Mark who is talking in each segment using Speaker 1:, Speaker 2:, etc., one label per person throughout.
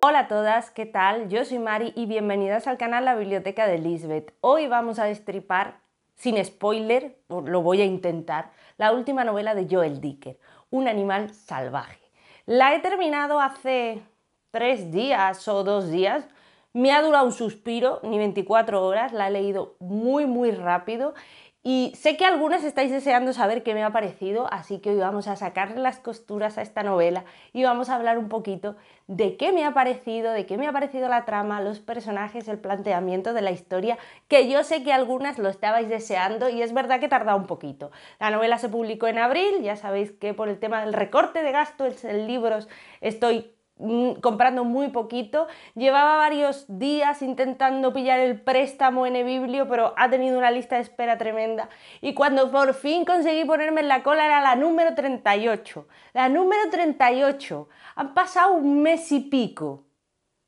Speaker 1: Hola a todas, ¿qué tal? Yo soy Mari y bienvenidas al canal La Biblioteca de Lisbeth. Hoy vamos a destripar, sin spoiler, lo voy a intentar, la última novela de Joel Dicker, Un animal salvaje. La he terminado hace tres días o dos días, me ha durado un suspiro, ni 24 horas, la he leído muy muy rápido y sé que algunas estáis deseando saber qué me ha parecido, así que hoy vamos a sacarle las costuras a esta novela y vamos a hablar un poquito de qué me ha parecido, de qué me ha parecido la trama, los personajes, el planteamiento de la historia, que yo sé que algunas lo estabais deseando y es verdad que tarda un poquito. La novela se publicó en abril, ya sabéis que por el tema del recorte de gastos en libros estoy Mm, comprando muy poquito. Llevaba varios días intentando pillar el préstamo en eBiblio, pero ha tenido una lista de espera tremenda. Y cuando por fin conseguí ponerme en la cola era la número 38. La número 38. Han pasado un mes y pico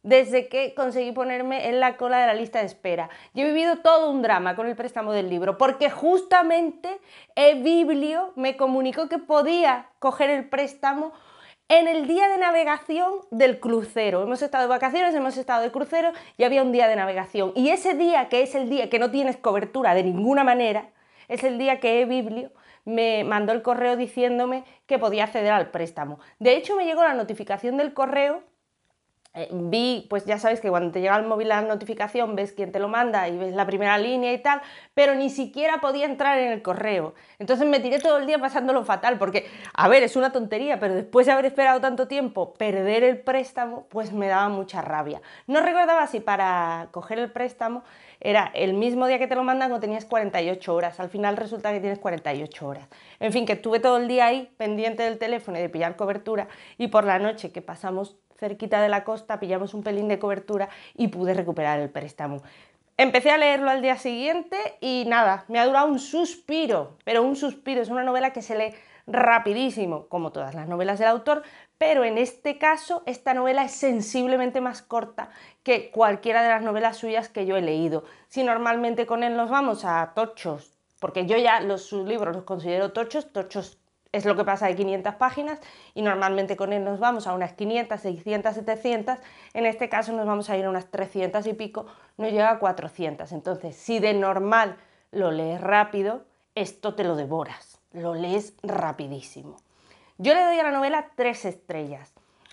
Speaker 1: desde que conseguí ponerme en la cola de la lista de espera. Yo he vivido todo un drama con el préstamo del libro, porque justamente eBiblio me comunicó que podía coger el préstamo en el día de navegación del crucero. Hemos estado de vacaciones, hemos estado de crucero y había un día de navegación. Y ese día, que es el día que no tienes cobertura de ninguna manera, es el día que biblio me mandó el correo diciéndome que podía acceder al préstamo. De hecho, me llegó la notificación del correo eh, vi, pues ya sabes que cuando te llega al móvil la notificación, ves quién te lo manda y ves la primera línea y tal, pero ni siquiera podía entrar en el correo. Entonces me tiré todo el día pasándolo fatal, porque, a ver, es una tontería, pero después de haber esperado tanto tiempo, perder el préstamo, pues me daba mucha rabia. No recordaba si para coger el préstamo era el mismo día que te lo mandan o tenías 48 horas. Al final resulta que tienes 48 horas. En fin, que estuve todo el día ahí pendiente del teléfono y de pillar cobertura y por la noche que pasamos cerquita de la costa, pillamos un pelín de cobertura y pude recuperar el préstamo. Empecé a leerlo al día siguiente y nada, me ha durado un suspiro, pero un suspiro, es una novela que se lee rapidísimo, como todas las novelas del autor, pero en este caso esta novela es sensiblemente más corta que cualquiera de las novelas suyas que yo he leído. Si normalmente con él nos vamos a tochos, porque yo ya los, sus libros los considero tochos, tochos es lo que pasa de 500 páginas y normalmente con él nos vamos a unas 500, 600, 700, en este caso nos vamos a ir a unas 300 y pico, no llega a 400. Entonces, si de normal lo lees rápido, esto te lo devoras, lo lees rapidísimo. Yo le doy a la novela tres estrellas.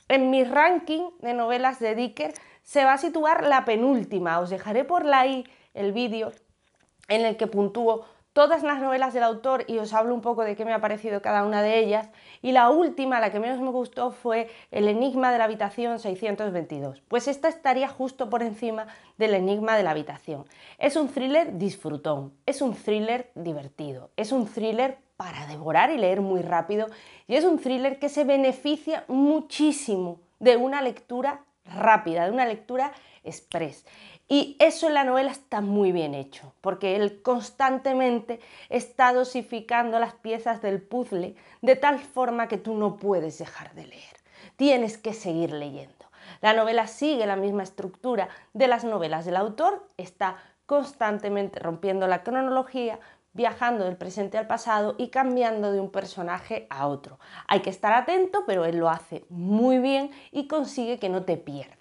Speaker 1: En mi ranking de novelas de Dicker se va a situar la penúltima, os dejaré por la i el vídeo en el que puntúo todas las novelas del autor y os hablo un poco de qué me ha parecido cada una de ellas. Y la última, la que menos me gustó, fue El Enigma de la Habitación 622. Pues esta estaría justo por encima del Enigma de la Habitación. Es un thriller disfrutón, es un thriller divertido, es un thriller para devorar y leer muy rápido y es un thriller que se beneficia muchísimo de una lectura rápida, de una lectura express. Y eso en la novela está muy bien hecho, porque él constantemente está dosificando las piezas del puzzle de tal forma que tú no puedes dejar de leer. Tienes que seguir leyendo. La novela sigue la misma estructura de las novelas del autor, está constantemente rompiendo la cronología, viajando del presente al pasado y cambiando de un personaje a otro. Hay que estar atento, pero él lo hace muy bien y consigue que no te pierdas.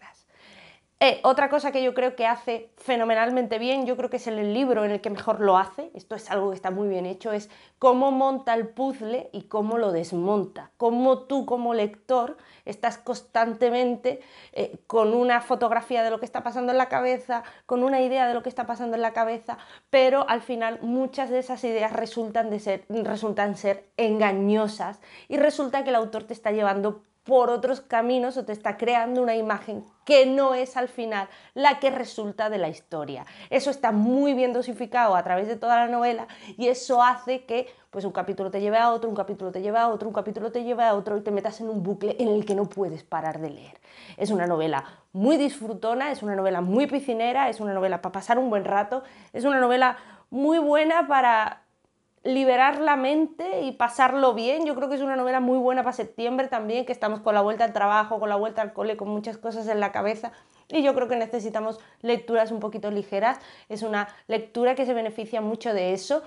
Speaker 1: Eh, otra cosa que yo creo que hace fenomenalmente bien, yo creo que es el libro en el que mejor lo hace, esto es algo que está muy bien hecho, es cómo monta el puzzle y cómo lo desmonta, cómo tú como lector estás constantemente eh, con una fotografía de lo que está pasando en la cabeza, con una idea de lo que está pasando en la cabeza, pero al final muchas de esas ideas resultan, de ser, resultan ser engañosas y resulta que el autor te está llevando por otros caminos o te está creando una imagen que no es al final la que resulta de la historia. Eso está muy bien dosificado a través de toda la novela y eso hace que pues un capítulo te lleve a otro, un capítulo te lleve a otro, un capítulo te lleve a otro y te metas en un bucle en el que no puedes parar de leer. Es una novela muy disfrutona, es una novela muy piscinera, es una novela para pasar un buen rato, es una novela muy buena para liberar la mente y pasarlo bien. Yo creo que es una novela muy buena para septiembre también, que estamos con la vuelta al trabajo, con la vuelta al cole, con muchas cosas en la cabeza. Y yo creo que necesitamos lecturas un poquito ligeras. Es una lectura que se beneficia mucho de eso.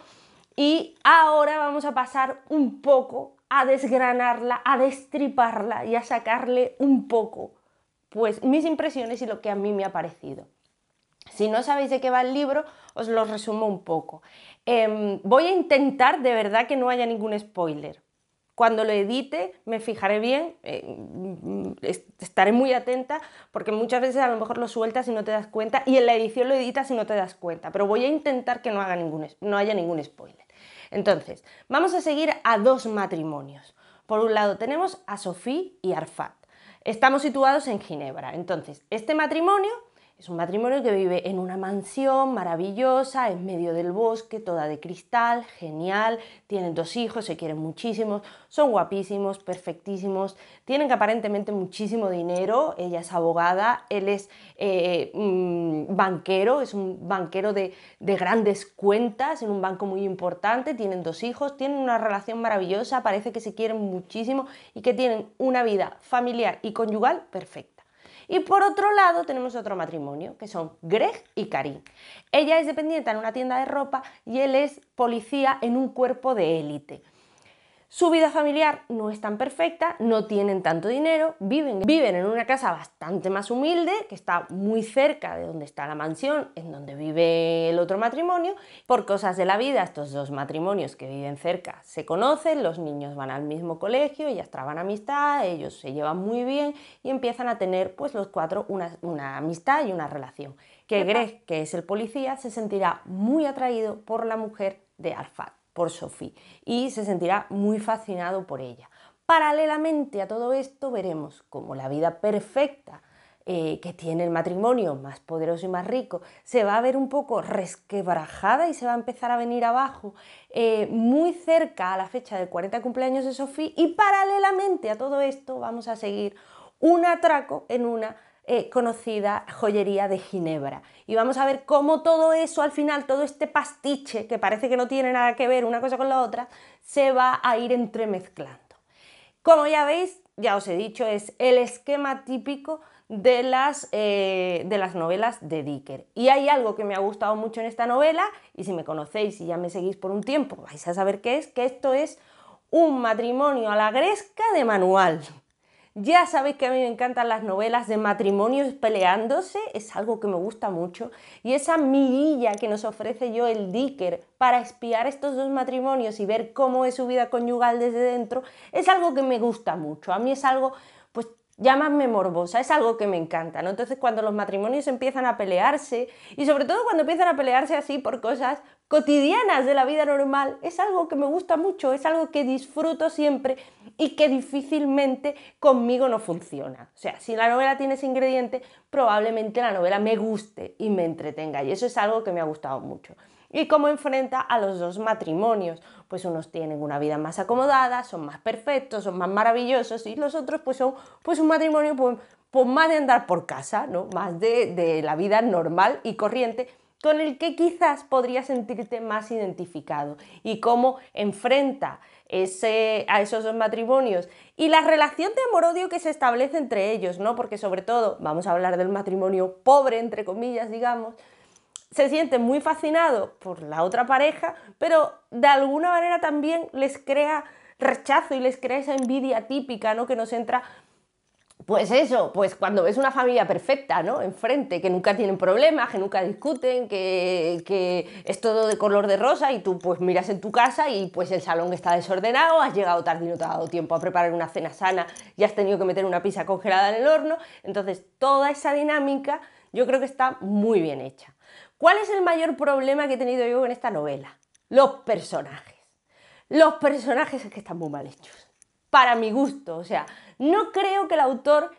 Speaker 1: Y ahora vamos a pasar un poco a desgranarla, a destriparla y a sacarle un poco, pues mis impresiones y lo que a mí me ha parecido. Si no sabéis de qué va el libro, os lo resumo un poco. Em, voy a intentar de verdad que no haya ningún spoiler. Cuando lo edite me fijaré bien, eh, mm, estaré muy atenta porque muchas veces a lo mejor lo sueltas y no te das cuenta y en la edición lo editas y no te das cuenta, pero voy a intentar que no, haga no haya ningún spoiler. Entonces, vamos a seguir a dos matrimonios. Por un lado tenemos a Sofía y Arfat. Estamos situados en Ginebra. Entonces, este matrimonio es un matrimonio que vive en una mansión maravillosa, en medio del bosque, toda de cristal, genial, tienen dos hijos, se quieren muchísimos, son guapísimos, perfectísimos, tienen aparentemente muchísimo dinero, ella es abogada, él es eh, mm, banquero, es un banquero de, de grandes cuentas en un banco muy importante, tienen dos hijos, tienen una relación maravillosa, parece que se quieren muchísimo y que tienen una vida familiar y conyugal perfecta. Y por otro lado tenemos otro matrimonio, que son Greg y Karim. Ella es dependiente en una tienda de ropa y él es policía en un cuerpo de élite. Su vida familiar no es tan perfecta, no tienen tanto dinero, viven, viven en una casa bastante más humilde, que está muy cerca de donde está la mansión, en donde vive el otro matrimonio. Por cosas de la vida, estos dos matrimonios que viven cerca se conocen, los niños van al mismo colegio, ellas traban amistad, ellos se llevan muy bien y empiezan a tener pues los cuatro una, amistad y una relación. Que Greg, que es el policía, se sentirá muy atraído por la mujer de Alfat por Sophie y se sentirá muy fascinado por ella. Paralelamente a todo esto veremos cómo la vida perfecta eh, que tiene el matrimonio más poderoso y más rico se va a ver un poco resquebrajada y se va a empezar a venir abajo eh, muy cerca a la fecha del 40 cumpleaños de Sofía y paralelamente a todo esto vamos a seguir un atraco en una eh, conocida joyería de Ginebra. Y vamos a ver cómo todo eso, al final, todo este pastiche, que parece que no tiene nada que ver una cosa con la otra, se va a ir entremezclando. Como ya veis, ya os he dicho, es el esquema típico de las, eh, de las novelas de Dicker. Y hay algo que me ha gustado mucho en esta novela, y si me conocéis y ya me seguís por un tiempo, vais a saber qué es, que esto es un matrimonio a la gresca de manual. Ya sabéis que a mí me encantan las novelas de matrimonios peleándose, es algo que me gusta mucho, y esa mirilla que nos ofrece yo el Dicker para espiar estos dos matrimonios y ver cómo es su vida conyugal desde dentro, es algo que me gusta mucho. A mí es algo pues llámame morbosa, es algo que me encanta, Entonces cuando los matrimonios empiezan a pelearse, y sobre todo cuando empiezan a pelearse así por cosas cotidianas de la vida normal, es algo que me gusta mucho, es algo que disfruto siempre y que difícilmente conmigo no funciona. O sea, si la novela tiene ese ingrediente, probablemente la novela me guste y me entretenga, y eso es algo que me ha gustado mucho. Y cómo enfrenta a los dos matrimonios, pues unos tienen una vida más acomodada, son más perfectos, son más maravillosos y los otros pues son pues un matrimonio pues, pues más de andar por casa, ¿no? Más de, la vida normal y corriente con el que quizás podrías sentirte más identificado y cómo enfrenta ese, a esos dos matrimonios y la relación de amor-odio que se establece entre ellos, ¿no? Porque sobre todo, vamos a hablar del matrimonio pobre, entre comillas, digamos, se siente muy fascinado por la otra pareja, pero de alguna manera también les crea rechazo y les crea esa envidia típica, ¿no? Que nos entra pues eso, pues cuando ves una familia perfecta, ¿no? Enfrente, que nunca tienen problemas, que nunca discuten, que, es todo de color de rosa y tú pues miras en tu casa y pues el salón está desordenado, has llegado tarde y no te ha dado tiempo a preparar una cena sana y has tenido que meter una pizza congelada en el horno. Entonces, toda esa dinámica yo creo que está muy bien hecha. ¿Cuál es el mayor problema que he tenido yo con esta novela? Los personajes. Los personajes es que están muy mal hechos. Para mi gusto, o sea, no creo que el autor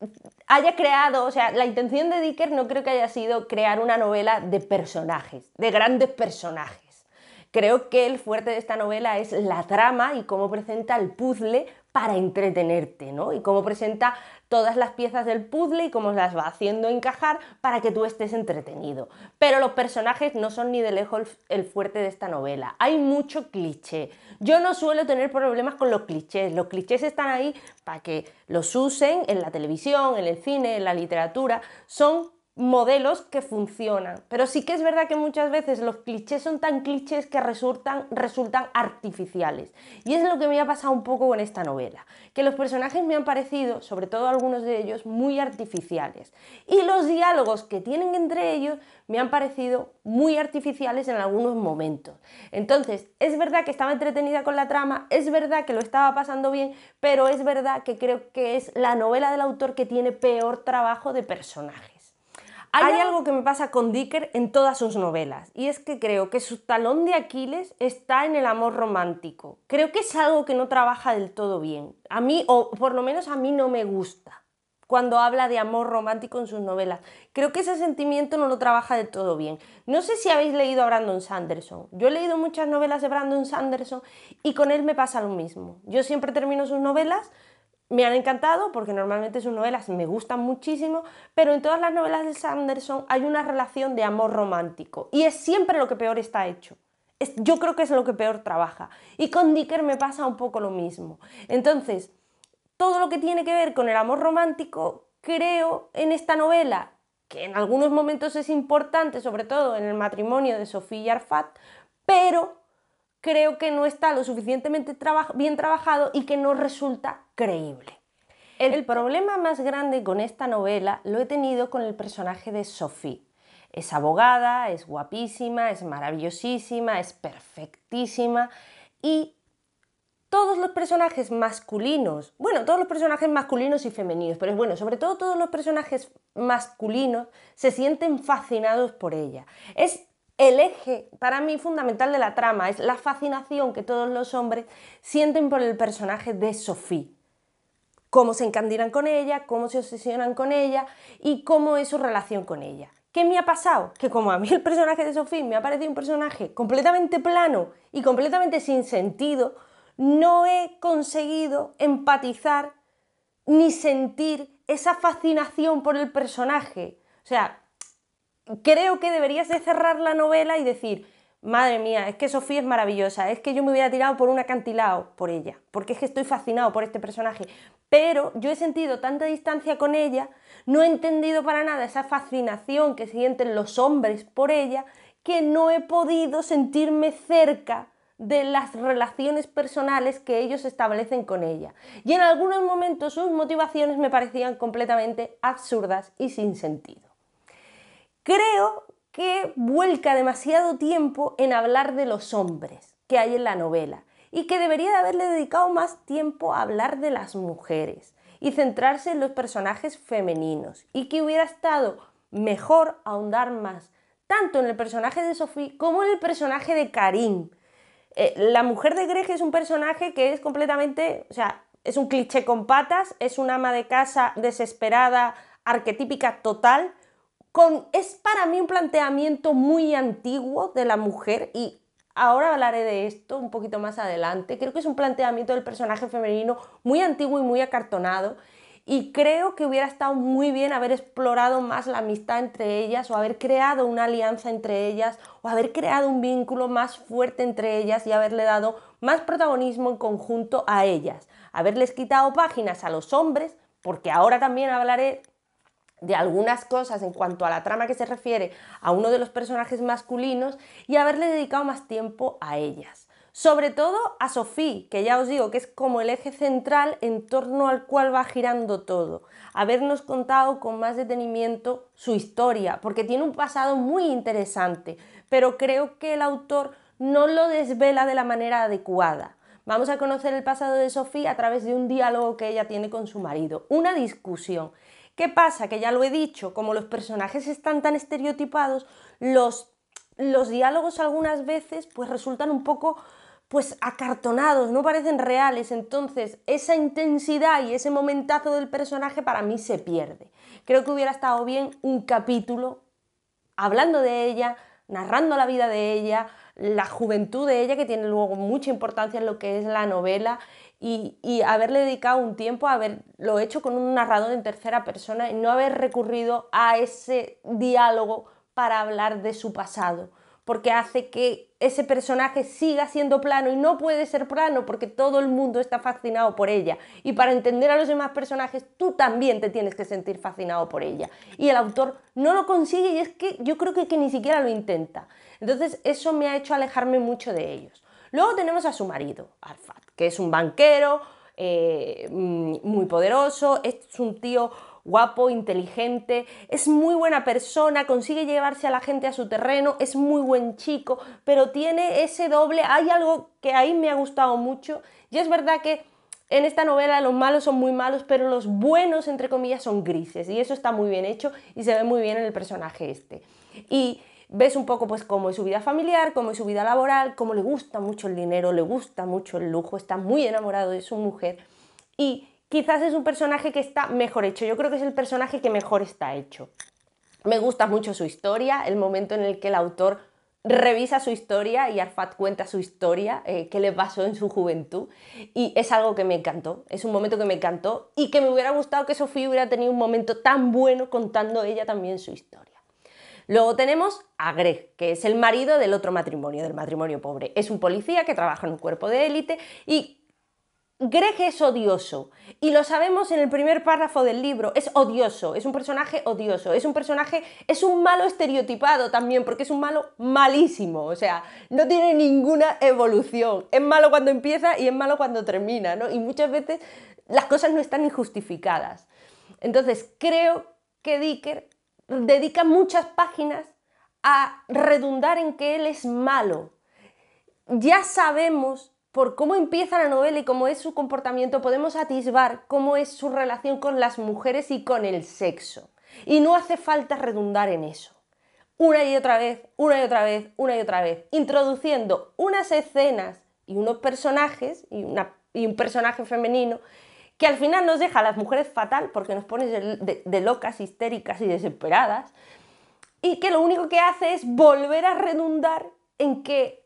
Speaker 1: eh, haya creado, o sea, la intención de Dicker no creo que haya sido crear una novela de personajes, de grandes personajes. Creo que el fuerte de esta novela es la trama y cómo presenta el puzzle para entretenerte, ¿no? Y cómo presenta todas las piezas del puzzle y cómo las va haciendo encajar para que tú estés entretenido. Pero los personajes no son ni de lejos el fuerte de esta novela. Hay mucho cliché. Yo no suelo tener problemas con los clichés. Los clichés están ahí para que los usen en la televisión, en el cine, en la literatura. Son modelos que funcionan. Pero sí que es verdad que muchas veces los clichés son tan clichés que resultan, resultan artificiales. Y es lo que me ha pasado un poco con esta novela, que los personajes me han parecido, sobre todo algunos de ellos, muy artificiales. Y los diálogos que tienen entre ellos me han parecido muy artificiales en algunos momentos. Entonces, es verdad que estaba entretenida con la trama, es verdad que lo estaba pasando bien, pero es verdad que creo que es la novela del autor que tiene peor trabajo de personaje. Hay, algo que me pasa con Dicker en todas sus novelas, y es que creo que su talón de Aquiles está en el amor romántico. Creo que es algo que no trabaja del todo bien. A mí, o por lo menos a mí no me gusta cuando habla de amor romántico en sus novelas. Creo que ese sentimiento no lo trabaja del todo bien. No sé si habéis leído a Brandon Sanderson. Yo he leído muchas novelas de Brandon Sanderson y con él me pasa lo mismo. Yo siempre termino sus novelas me han encantado porque normalmente sus novelas me gustan muchísimo, pero en todas las novelas de Sanderson hay una relación de amor romántico y es siempre lo que peor está hecho. yo creo que es lo que peor trabaja. Y con Dicker me pasa un poco lo mismo. Entonces, todo lo que tiene que ver con el amor romántico, creo en esta novela, que en algunos momentos es importante, sobre todo en el matrimonio de Sofía y Arfat, pero creo que no está lo suficientemente bien trabajado y que no resulta Increíble. El, problema más grande con esta novela lo he tenido con el personaje de Sophie. Es abogada, es guapísima, es maravillosísima, es perfectísima y todos los personajes masculinos, bueno, todos los personajes masculinos y femeninos, pero es bueno, sobre todo todos los personajes masculinos se sienten fascinados por ella. Es el eje para mí fundamental de la trama, es la fascinación que todos los hombres sienten por el personaje de Sophie cómo se encandilan con ella, cómo se obsesionan con ella y cómo es su relación con ella. ¿Qué me ha pasado? Que como a mí el personaje de Sofía me ha parecido un personaje completamente plano y completamente sin sentido, no he conseguido empatizar ni sentir esa fascinación por el personaje. O sea, creo que deberías de cerrar la novela y decir, madre mía, es que Sofía es maravillosa, es que yo me hubiera tirado por un acantilado por ella, porque es que estoy fascinado por este personaje. Pero yo he sentido tanta distancia con ella, no he entendido para nada esa fascinación que sienten los hombres por ella, que no he podido sentirme cerca de las relaciones personales que ellos establecen con ella. Y en algunos momentos sus motivaciones me parecían completamente absurdas y sin sentido. Creo que vuelca demasiado tiempo en hablar de los hombres que hay en la novela y que debería de haberle dedicado más tiempo a hablar de las mujeres y centrarse en los personajes femeninos y que hubiera estado mejor ahondar más tanto en el personaje de Sophie como en el personaje de Karim. Eh, la mujer de Greg es un personaje que es completamente, o sea, es un cliché con patas, es una ama de casa desesperada, arquetípica total, es para mí un planteamiento muy antiguo de la mujer y ahora hablaré de esto un poquito más adelante. Creo que es un planteamiento del personaje femenino muy antiguo y muy acartonado y creo que hubiera estado muy bien haber explorado más la amistad entre ellas o haber creado una alianza entre ellas o haber creado un vínculo más fuerte entre ellas y haberle dado más protagonismo en conjunto a ellas, haberles quitado páginas a los hombres, porque ahora también hablaré de algunas cosas en cuanto a la trama que se refiere a uno de los personajes masculinos y haberle dedicado más tiempo a ellas. Sobre todo a Sophie, que ya os digo que es como el eje central en torno al cual va girando todo. Habernos contado con más detenimiento su historia, porque tiene un pasado muy interesante, pero creo que el autor no lo desvela de la manera adecuada. Vamos a conocer el pasado de Sofía a través de un diálogo que ella tiene con su marido, una discusión. ¿Qué pasa? Que ya lo he dicho, como los personajes están tan estereotipados, los, diálogos algunas veces pues resultan un poco pues acartonados, no parecen reales, entonces esa intensidad y ese momentazo del personaje para mí se pierde. Creo que hubiera estado bien un capítulo hablando de ella, narrando la vida de ella, la juventud de ella, que tiene luego mucha importancia en lo que es la novela, y, haberle dedicado un tiempo, a haberlo hecho con un narrador en tercera persona y no haber recurrido a ese diálogo para hablar de su pasado porque hace que ese personaje siga siendo plano y no puede ser plano porque todo el mundo está fascinado por ella. Y para entender a los demás personajes, tú también te tienes que sentir fascinado por ella. Y el autor no lo consigue y es que yo creo que, que ni siquiera lo intenta. Entonces eso me ha hecho alejarme mucho de ellos. Luego tenemos a su marido, Alfat que es un banquero eh, mm, muy poderoso, es un tío guapo, inteligente, es muy buena persona, consigue llevarse a la gente a su terreno, es muy buen chico, pero tiene ese doble, hay algo que ahí me ha gustado mucho y es verdad que en esta novela los malos son muy malos, pero los buenos, entre comillas, son grises y eso está muy bien hecho y se ve muy bien en el personaje este. Y ves un poco pues cómo es su vida familiar, cómo es su vida laboral, cómo le gusta mucho el dinero, le gusta mucho el lujo, está muy enamorado de su mujer y quizás es un personaje que está mejor hecho. Yo creo que es el personaje que mejor está hecho. Me gusta mucho su historia, el momento en el que el autor revisa su historia y Arfat cuenta su historia, eh, qué le pasó en su juventud. Y es algo que me encantó, es un momento que me encantó y que me hubiera gustado que Sofía hubiera tenido un momento tan bueno contando ella también su historia. Luego tenemos a Greg, que es el marido del otro matrimonio, del matrimonio pobre. Es un policía que trabaja en un cuerpo de élite y Greg es odioso y lo sabemos en el primer párrafo del libro, es odioso, es un personaje odioso, es un personaje, es un malo estereotipado también, porque es un malo malísimo, o sea, no tiene ninguna evolución, es malo cuando empieza y es malo cuando termina, ¿no? Y muchas veces las cosas no están injustificadas. Entonces, creo que Dicker dedica muchas páginas a redundar en que él es malo. Ya sabemos por cómo empieza la novela y cómo es su comportamiento, podemos atisbar cómo es su relación con las mujeres y con el sexo. Y no hace falta redundar en eso. Una y otra vez, una y otra vez, una y otra vez, introduciendo unas escenas y unos personajes, y, un personaje femenino, que al final nos deja a las mujeres fatal porque nos pones de locas, histéricas y desesperadas, y que lo único que hace es volver a redundar en que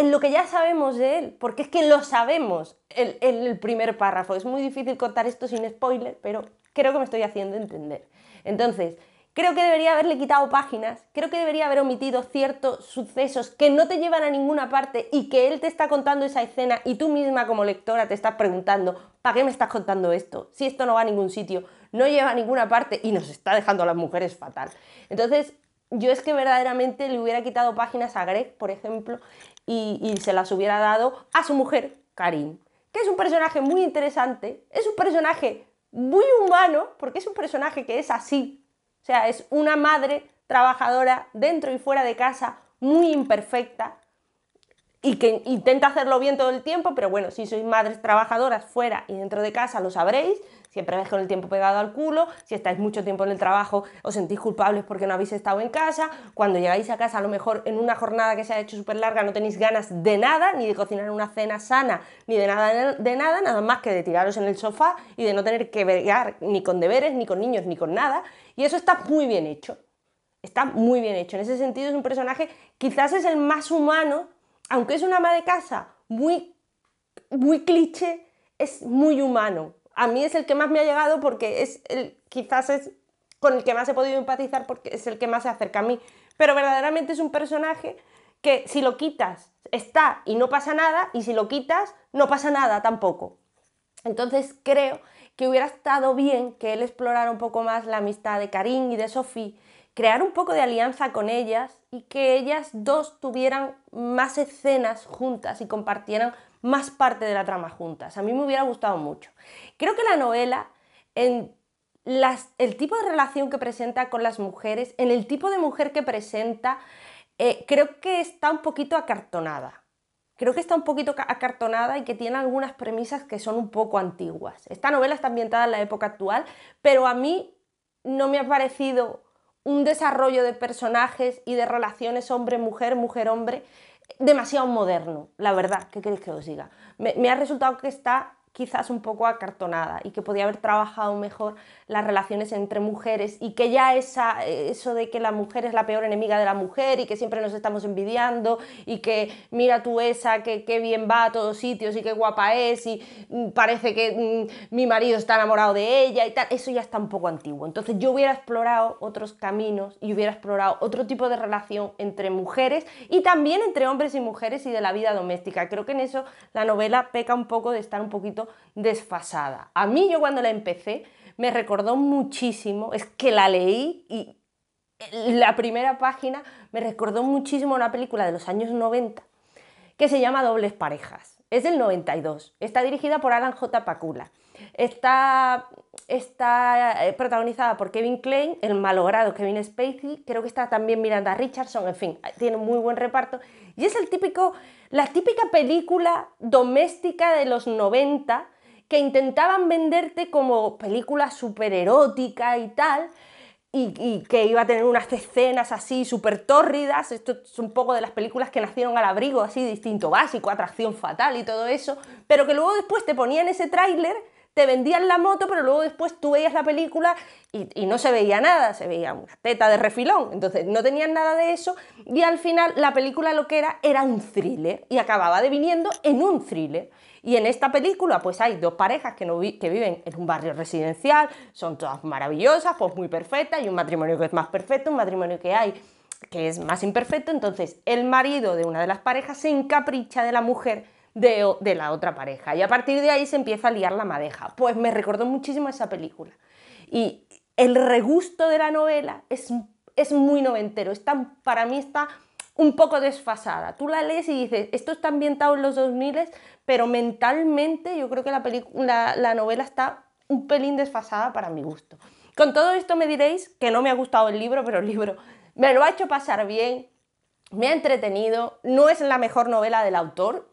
Speaker 1: en lo que ya sabemos de él, porque es que lo sabemos el, primer párrafo. Es muy difícil contar esto sin spoiler, pero creo que me estoy haciendo entender. Entonces, creo que debería haberle quitado páginas, creo que debería haber omitido ciertos sucesos que no te llevan a ninguna parte y que él te está contando esa escena y tú misma como lectora te estás preguntando, ¿para qué me estás contando esto? Si esto no va a ningún sitio, no lleva a ninguna parte y nos está dejando a las mujeres fatal. Entonces, yo es que verdaderamente le hubiera quitado páginas a Greg, por ejemplo, y, se las hubiera dado a su mujer, Karim, que es un personaje muy interesante, es un personaje muy humano, porque es un personaje que es así, o sea, es una madre trabajadora dentro y fuera de casa, muy imperfecta, y que intenta hacerlo bien todo el tiempo, pero bueno, si sois madres trabajadoras fuera y dentro de casa lo sabréis, siempre vais con el tiempo pegado al culo, si estáis mucho tiempo en el trabajo os sentís culpables porque no habéis estado en casa, cuando llegáis a casa a lo mejor en una jornada que se ha hecho súper larga no tenéis ganas de nada, ni de cocinar una cena sana, ni de nada, de nada, nada más que de tiraros en el sofá y de no tener que vergar ni con deberes, ni con niños, ni con nada, y eso está muy bien hecho, está muy bien hecho, en ese sentido es un personaje quizás es el más humano, aunque es una ama de casa muy, muy cliché, es muy humano. A mí es el que más me ha llegado porque es el, quizás es con el que más he podido empatizar porque es el que más se acerca a mí. Pero verdaderamente es un personaje que si lo quitas está y no pasa nada y si lo quitas no pasa nada tampoco. Entonces creo que hubiera estado bien que él explorara un poco más la amistad de Karim y de Sophie crear un poco de alianza con ellas y que ellas dos tuvieran más escenas juntas y compartieran más parte de la trama juntas. A mí me hubiera gustado mucho. Creo que la novela, en las, el tipo de relación que presenta con las mujeres, en el tipo de mujer que presenta, eh, creo que está un poquito acartonada. Creo que está un poquito acartonada y que tiene algunas premisas que son un poco antiguas. Esta novela está ambientada en la época actual, pero a mí no me ha parecido un desarrollo de personajes y de relaciones hombre-mujer, mujer-hombre, demasiado moderno, la verdad, ¿qué queréis que os diga? Me, me ha resultado que está quizás un poco acartonada y que podía haber trabajado mejor las relaciones entre mujeres y que ya esa, eso de que la mujer es la peor enemiga de la mujer y que siempre nos estamos envidiando y que mira tú esa, que, qué bien va a todos sitios y qué guapa es y mm, parece que mm, mi marido está enamorado de ella y tal, eso ya está un poco antiguo. Entonces yo hubiera explorado otros caminos y hubiera explorado otro tipo de relación entre mujeres y también entre hombres y mujeres y de la vida doméstica. Creo que en eso la novela peca un poco de estar un poquito desfasada. A mí yo cuando la empecé me recordó muchísimo, es que la leí y eh, la primera página me recordó muchísimo una película de los años 90 que se llama Dobles Parejas. Es del 92. Está dirigida por Alan J. Pacula. Está, está eh, protagonizada por Kevin Klein, el malogrado Kevin Spacey, creo que está también Miranda Richardson, en fin, tiene muy buen reparto. Y es el típico, la típica película doméstica de los 90 que intentaban venderte como película súper erótica y tal, y, y, que iba a tener unas escenas así súper tórridas. Esto es un poco de las películas que nacieron al abrigo, así, distinto básico, atracción fatal y todo eso. Pero que luego después te ponían ese tráiler te vendían la moto, pero luego después tú veías la película y, no se veía nada, se veía una teta de refilón, entonces no tenían nada de eso y al final la película lo que era era un thriller y acababa de viniendo en un thriller. Y en esta película pues hay dos parejas que, que viven en un barrio residencial, son todas maravillosas, pues muy perfectas, y un matrimonio que es más perfecto, un matrimonio que hay que es más imperfecto, entonces el marido de una de las parejas se encapricha de la mujer de, la otra pareja. Y a partir de ahí se empieza a liar la madeja. Pues me recordó muchísimo esa película. Y el regusto de la novela es, muy noventero. Está, para mí está un poco desfasada. Tú la lees y dices, esto está ambientado en los 2000, pero mentalmente yo creo que la, la novela está un pelín desfasada para mi gusto. Con todo esto me diréis que no me ha gustado el libro, pero el libro me lo ha hecho pasar bien, me ha entretenido, no es la mejor novela del autor,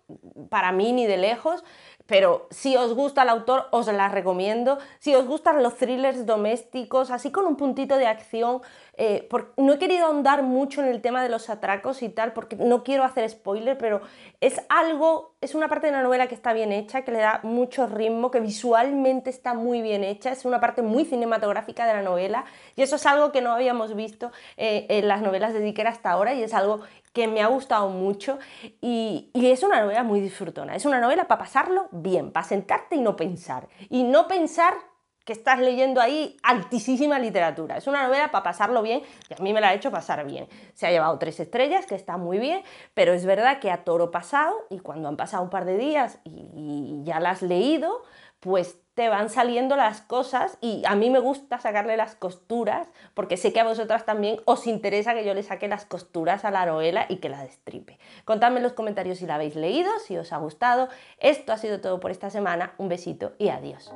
Speaker 1: para mí ni de lejos, pero si os gusta el autor os la recomiendo. Si os gustan los thrillers domésticos, así con un puntito de acción, eh, no he querido ahondar mucho en el tema de los atracos y tal, porque no quiero hacer spoiler, pero es algo, es una parte de la novela que está bien hecha, que le da mucho ritmo, que visualmente está muy bien hecha, es una parte muy cinematográfica de la novela, y eso es algo que no habíamos visto eh, en las novelas de Dicker hasta ahora, y es algo que me ha gustado mucho, y, y es una novela muy disfrutona, es una novela para pasarlo bien, para sentarte y no pensar, y no pensar que estás leyendo ahí altísima literatura. Es una novela para pasarlo bien y a mí me la ha hecho pasar bien. Se ha llevado tres estrellas, que está muy bien, pero es verdad que a toro pasado y cuando han pasado un par de días y, ya la has leído, pues te van saliendo las cosas y a mí me gusta sacarle las costuras porque sé que a vosotras también os interesa que yo le saque las costuras a la novela y que la destripe. Contadme en los comentarios si la habéis leído, si os ha gustado. Esto ha sido todo por esta semana. Un besito y adiós.